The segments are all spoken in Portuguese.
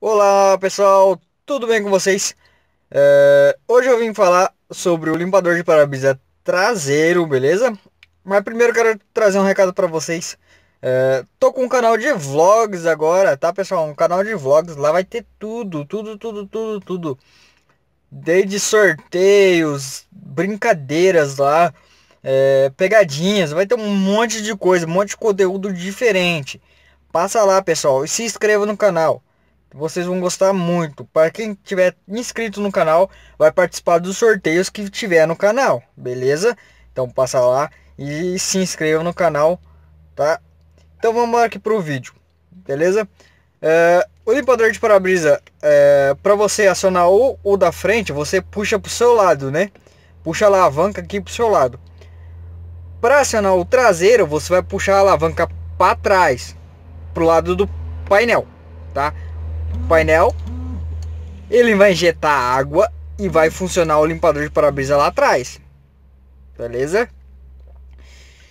Olá pessoal, tudo bem com vocês? É, hoje eu vim falar sobre o limpador de para-brisa traseiro, beleza? Mas primeiro quero trazer um recado para vocês. É, tô com um canal de vlogs agora, tá pessoal? Um canal de vlogs, lá vai ter tudo, tudo, tudo, tudo, tudo. Desde sorteios, brincadeiras lá, é, pegadinhas, vai ter um monte de coisa, um monte de conteúdo diferente. Passa lá pessoal e se inscreva no canal vocês vão gostar muito. Para quem tiver inscrito no canal, vai participar dos sorteios que tiver no canal, beleza? Então passa lá e se inscreva no canal, tá? Então vamos aqui pro vídeo, beleza? É, o limpador de para-brisa, é, para você acionar o o da frente, você puxa pro seu lado, né? Puxa a alavanca aqui pro seu lado. Para acionar o traseiro, você vai puxar a alavanca para trás, pro lado do painel, tá? painel, ele vai injetar água e vai funcionar o limpador de para-brisa lá atrás. Beleza?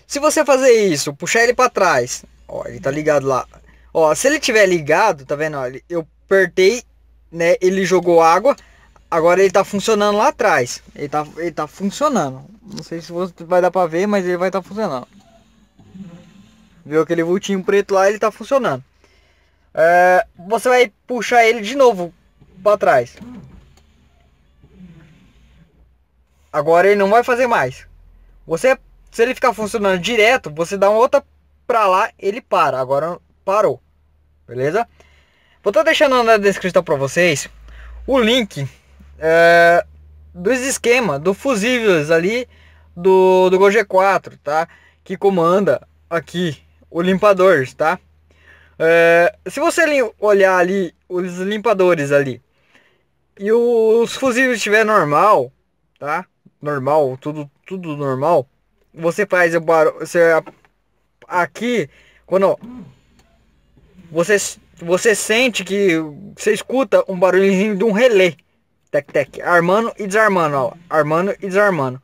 Se você fazer isso, puxar ele para trás, ó, ele tá ligado lá. Ó, se ele tiver ligado, tá vendo? Ó, eu apertei, né? Ele jogou água. Agora ele tá funcionando lá atrás. Ele tá, ele tá funcionando. Não sei se você vai dar para ver, mas ele vai estar tá funcionando. Viu aquele vultinho preto lá, ele tá funcionando é, você vai puxar ele de novo para trás. Agora ele não vai fazer mais. Você, se ele ficar funcionando direto, você dá uma outra para lá, ele para. Agora parou. Beleza? Vou estar tá deixando na descrição para vocês o link é, dos esquemas, do fusíveis ali do, do Go G4, tá? Que comanda aqui o limpador, tá? É, se você olhar ali os limpadores ali e os fusíveis estiver normal, tá? Normal, tudo tudo normal. Você faz o barulho, você aqui quando você você sente que você escuta um barulhinho de um relé, tec tec, armando e desarmando, ó, armando e desarmando.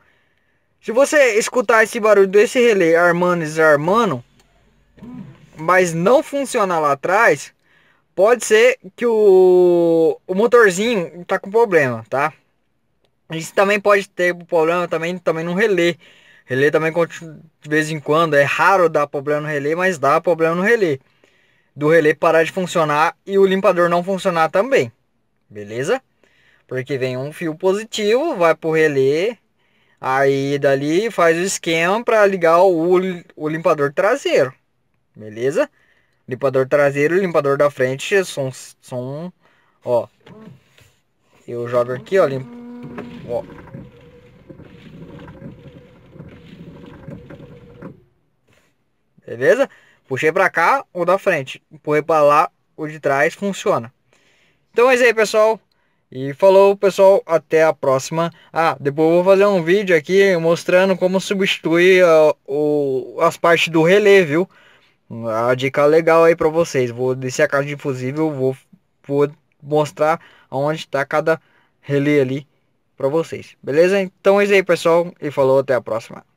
Se você escutar esse barulho desse relé armando e desarmando, mas não funciona lá atrás, pode ser que o, o motorzinho tá com problema, tá? Isso também pode ter problema também, também no relé. Relé também de vez em quando, é raro dar problema no relé, mas dá problema no relé. Do relé parar de funcionar e o limpador não funcionar também. Beleza? Porque vem um fio positivo, vai pro relé, aí dali faz o esquema para ligar o, o limpador traseiro. Beleza? Limpador traseiro, limpador da frente, são som, ó. Eu jogo aqui, ó, limpo, ó. Beleza? Puxei pra cá, o da frente. Empurrei pra lá, o de trás funciona. Então é isso aí, pessoal. E falou, pessoal, até a próxima. Ah, depois eu vou fazer um vídeo aqui mostrando como substituir uh, o, as partes do relé, viu? A dica legal aí para vocês. Vou descer a caixa de fusível, vou, vou mostrar onde está cada relé ali para vocês. Beleza? Então é isso aí, pessoal. E falou, até a próxima.